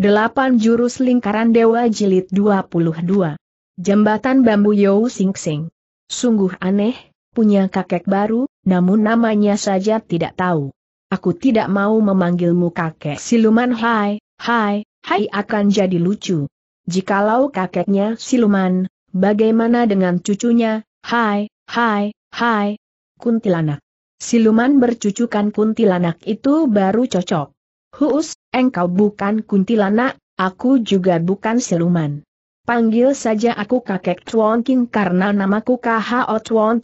8 Jurus Lingkaran Dewa Jilid 22 Jembatan Bambu Yau Sing Sing Sungguh aneh, punya kakek baru, namun namanya saja tidak tahu. Aku tidak mau memanggilmu kakek siluman hai, hai, hai akan jadi lucu. Jikalau kakeknya siluman, bagaimana dengan cucunya, hai, hai, hai, kuntilanak. Siluman bercucukan kuntilanak itu baru cocok. Huus, engkau bukan kuntilanak, aku juga bukan siluman. Panggil saja aku kakek Chuan karena namaku KHO Chuan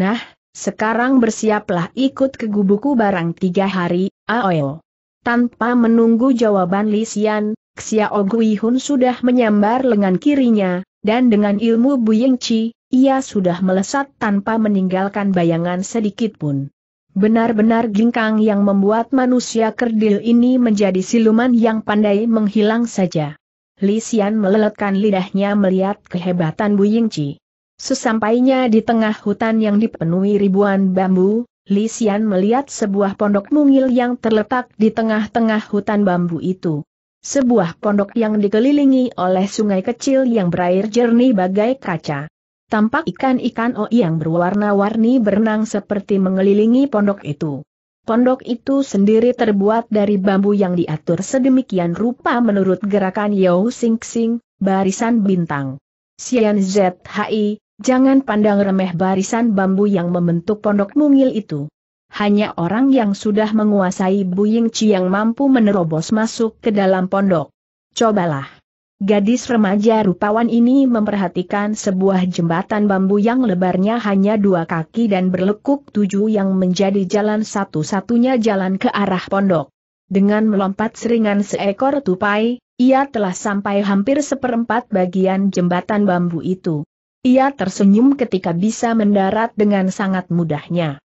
Nah, sekarang bersiaplah ikut ke gubuku barang tiga hari, Aoyo. Tanpa menunggu jawaban Xian, Xiao Guihun sudah menyambar lengan kirinya, dan dengan ilmu Bu Chi, ia sudah melesat tanpa meninggalkan bayangan sedikitpun. Benar-benar gingkang yang membuat manusia kerdil ini menjadi siluman yang pandai menghilang saja. Li Xian meleletkan lidahnya melihat kehebatan Bu Yingci. Sesampainya di tengah hutan yang dipenuhi ribuan bambu, Li Xian melihat sebuah pondok mungil yang terletak di tengah-tengah hutan bambu itu. Sebuah pondok yang dikelilingi oleh sungai kecil yang berair jernih bagai kaca tampak ikan-ikan oi oh yang berwarna-warni berenang seperti mengelilingi pondok itu. Pondok itu sendiri terbuat dari bambu yang diatur sedemikian rupa menurut gerakan Yau Sing Sing, barisan bintang. Sian ZHI, jangan pandang remeh barisan bambu yang membentuk pondok mungil itu. Hanya orang yang sudah menguasai Buying Chi yang mampu menerobos masuk ke dalam pondok. Cobalah. Gadis remaja rupawan ini memperhatikan sebuah jembatan bambu yang lebarnya hanya dua kaki dan berlekuk tujuh yang menjadi jalan satu-satunya jalan ke arah pondok. Dengan melompat seringan seekor tupai, ia telah sampai hampir seperempat bagian jembatan bambu itu. Ia tersenyum ketika bisa mendarat dengan sangat mudahnya.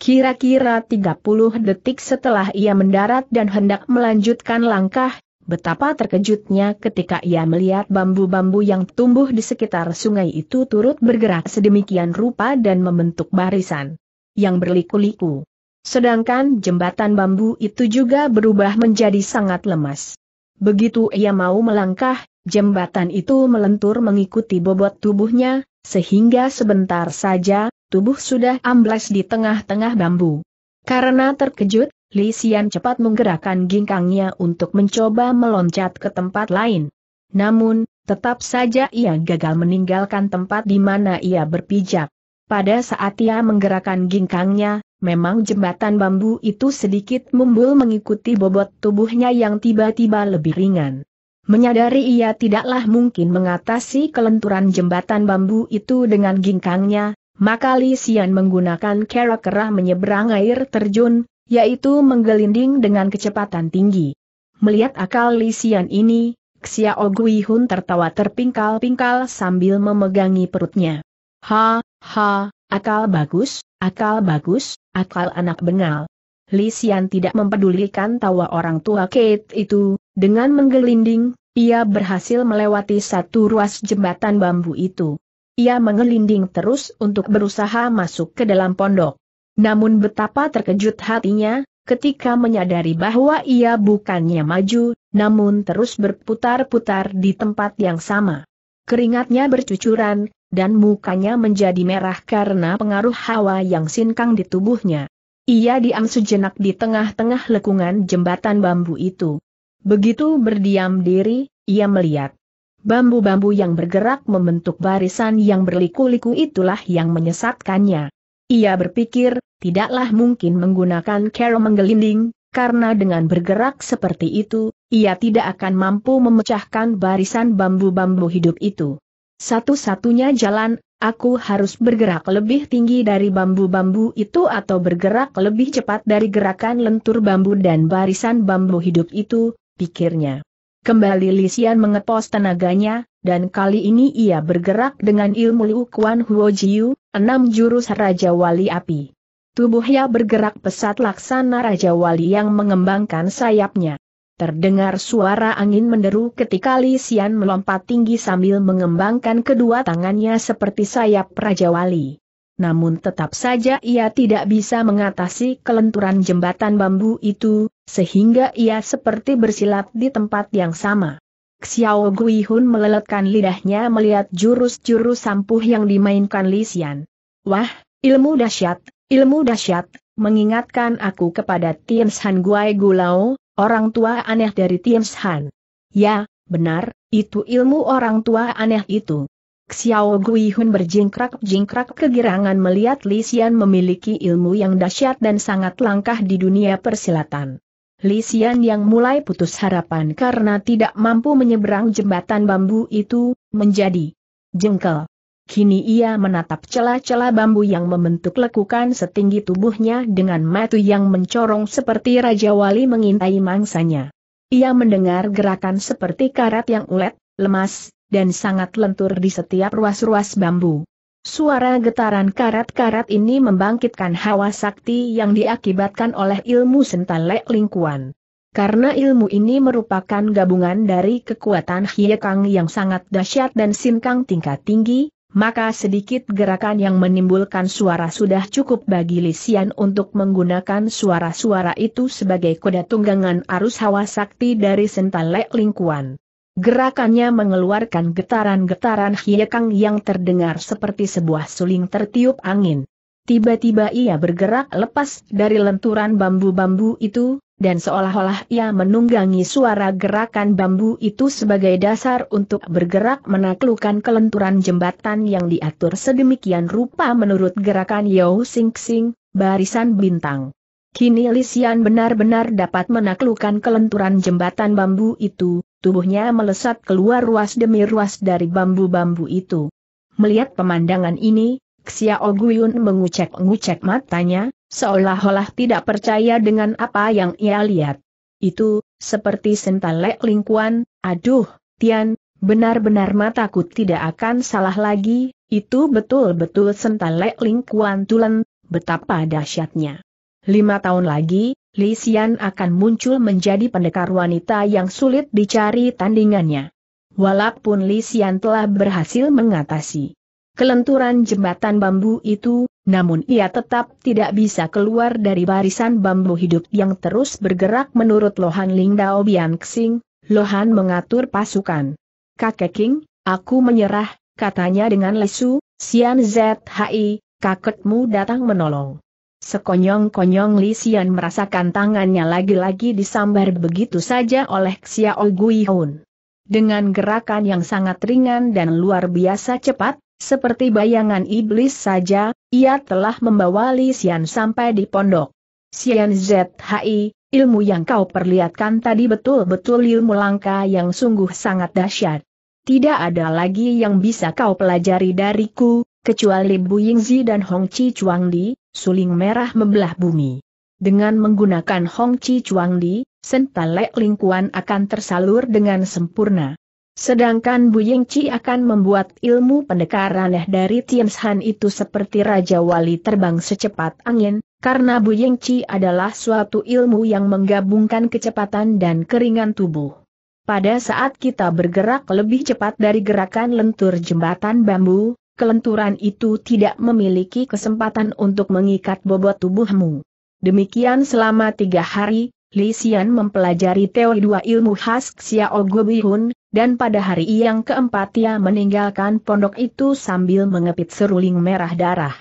Kira-kira 30 detik setelah ia mendarat dan hendak melanjutkan langkah, Betapa terkejutnya ketika ia melihat bambu-bambu yang tumbuh di sekitar sungai itu turut bergerak sedemikian rupa dan membentuk barisan yang berliku-liku. Sedangkan jembatan bambu itu juga berubah menjadi sangat lemas. Begitu ia mau melangkah, jembatan itu melentur mengikuti bobot tubuhnya, sehingga sebentar saja, tubuh sudah amblas di tengah-tengah bambu. Karena terkejut, Li Xian cepat menggerakkan ginkangnya untuk mencoba meloncat ke tempat lain. Namun, tetap saja ia gagal meninggalkan tempat di mana ia berpijak. Pada saat ia menggerakkan ginkangnya, memang jembatan bambu itu sedikit mumbul mengikuti bobot tubuhnya yang tiba-tiba lebih ringan. Menyadari ia tidaklah mungkin mengatasi kelenturan jembatan bambu itu dengan ginkangnya, maka Li Xian menggunakan kera kerah menyeberang air terjun, yaitu menggelinding dengan kecepatan tinggi. Melihat akal lisian ini, Xiao Guihun tertawa terpingkal-pingkal sambil memegangi perutnya. Ha, ha, akal bagus, akal bagus, akal anak bengal. Lisian tidak mempedulikan tawa orang tua Kate itu, dengan menggelinding, ia berhasil melewati satu ruas jembatan bambu itu. Ia menggelinding terus untuk berusaha masuk ke dalam pondok. Namun betapa terkejut hatinya, ketika menyadari bahwa ia bukannya maju, namun terus berputar-putar di tempat yang sama. Keringatnya bercucuran, dan mukanya menjadi merah karena pengaruh hawa yang sinkang di tubuhnya. Ia diam sejenak di tengah-tengah lekungan jembatan bambu itu. Begitu berdiam diri, ia melihat. Bambu-bambu yang bergerak membentuk barisan yang berliku-liku itulah yang menyesatkannya. Ia berpikir, tidaklah mungkin menggunakan cara menggelinding, karena dengan bergerak seperti itu, ia tidak akan mampu memecahkan barisan bambu-bambu hidup itu. Satu-satunya jalan, aku harus bergerak lebih tinggi dari bambu-bambu itu atau bergerak lebih cepat dari gerakan lentur bambu dan barisan bambu hidup itu, pikirnya. Kembali Lisian mengepos tenaganya, dan kali ini ia bergerak dengan ilmu Liu Kuan Huo Jiu, enam jurus Raja Wali Api. Tubuhnya bergerak pesat laksana Raja Wali yang mengembangkan sayapnya. Terdengar suara angin menderu ketika Li Xian melompat tinggi sambil mengembangkan kedua tangannya seperti sayap Raja Wali. Namun tetap saja ia tidak bisa mengatasi kelenturan jembatan bambu itu, sehingga ia seperti bersilat di tempat yang sama. Xiao Guihun meleletkan lidahnya melihat jurus-jurus sampuh yang dimainkan Li Xian. Wah, ilmu dahsyat, ilmu dahsyat, mengingatkan aku kepada Tian Shan Guai Gulao, orang tua aneh dari Tian Shan. Ya, benar, itu ilmu orang tua aneh itu. Xiao Guihun berjingkrak-jingkrak kegirangan melihat Li Xian memiliki ilmu yang dahsyat dan sangat langkah di dunia persilatan. Lisian yang mulai putus harapan karena tidak mampu menyeberang jembatan bambu itu, menjadi jengkel. Kini ia menatap celah-celah bambu yang membentuk lekukan setinggi tubuhnya dengan mata yang mencorong seperti Raja Wali mengintai mangsanya. Ia mendengar gerakan seperti karat yang ulet, lemas, dan sangat lentur di setiap ruas-ruas bambu. Suara getaran karat-karat ini membangkitkan hawa sakti yang diakibatkan oleh ilmu sentalek lingkuan. Karena ilmu ini merupakan gabungan dari kekuatan Hiekang yang sangat dahsyat dan Sinkang tingkat tinggi, maka sedikit gerakan yang menimbulkan suara sudah cukup bagi Lisian untuk menggunakan suara-suara itu sebagai kuda tunggangan arus hawa sakti dari sentalek lingkuan. Gerakannya mengeluarkan getaran-getaran hiekang yang terdengar seperti sebuah suling tertiup angin. Tiba-tiba ia bergerak lepas dari lenturan bambu-bambu itu, dan seolah-olah ia menunggangi suara gerakan bambu itu sebagai dasar untuk bergerak menaklukkan kelenturan jembatan yang diatur sedemikian rupa menurut gerakan Yao Sing Sing, barisan bintang. Kini Lisian benar-benar dapat menaklukkan kelenturan jembatan bambu itu, tubuhnya melesat keluar ruas demi ruas dari bambu-bambu itu. Melihat pemandangan ini, Xiao Guyun mengucek-ngucek matanya, seolah-olah tidak percaya dengan apa yang ia lihat. Itu, seperti sentalek lingkuan, aduh, Tian, benar-benar mataku tidak akan salah lagi, itu betul-betul sentalek lingkuan tulen, betapa dahsyatnya. Lima tahun lagi, Li Xian akan muncul menjadi pendekar wanita yang sulit dicari tandingannya. Walaupun Li Xian telah berhasil mengatasi kelenturan jembatan bambu itu, namun ia tetap tidak bisa keluar dari barisan bambu hidup yang terus bergerak menurut Lohan Lingdao Bianxing, Lohan mengatur pasukan. Kakek King, aku menyerah, katanya dengan lesu, Xian Zhi, kakekmu datang menolong. Sekonyong-konyong Li Xian merasakan tangannya lagi-lagi disambar begitu saja oleh Xiao Guihun. Dengan gerakan yang sangat ringan dan luar biasa cepat, seperti bayangan iblis saja, ia telah membawa Li Xian sampai di pondok. Xian ZHI, ilmu yang kau perlihatkan tadi betul-betul ilmu langka yang sungguh sangat dahsyat. Tidak ada lagi yang bisa kau pelajari dariku, Kecuali Bu Yingzi dan Hong Chi Chuang Di, suling merah membelah bumi. Dengan menggunakan Hong Chi Chuang Di, sentalek lingkuan akan tersalur dengan sempurna. Sedangkan Bu Yingzi akan membuat ilmu pendekar aneh dari Tianshan itu seperti Raja Wali terbang secepat angin, karena Bu Yingzi adalah suatu ilmu yang menggabungkan kecepatan dan keringan tubuh. Pada saat kita bergerak lebih cepat dari gerakan lentur jembatan bambu, kelenturan itu tidak memiliki kesempatan untuk mengikat bobot tubuhmu. Demikian selama tiga hari, Li Xian mempelajari teori dua ilmu khas Xiao Gobihun, dan pada hari yang keempat ia meninggalkan pondok itu sambil mengepit seruling merah darah.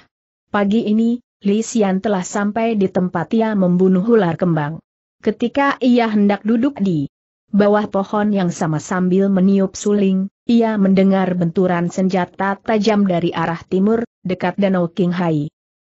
Pagi ini, Li Xian telah sampai di tempat ia membunuh ular kembang. Ketika ia hendak duduk di bawah pohon yang sama sambil meniup suling, ia mendengar benturan senjata tajam dari arah timur, dekat Danau Qinghai.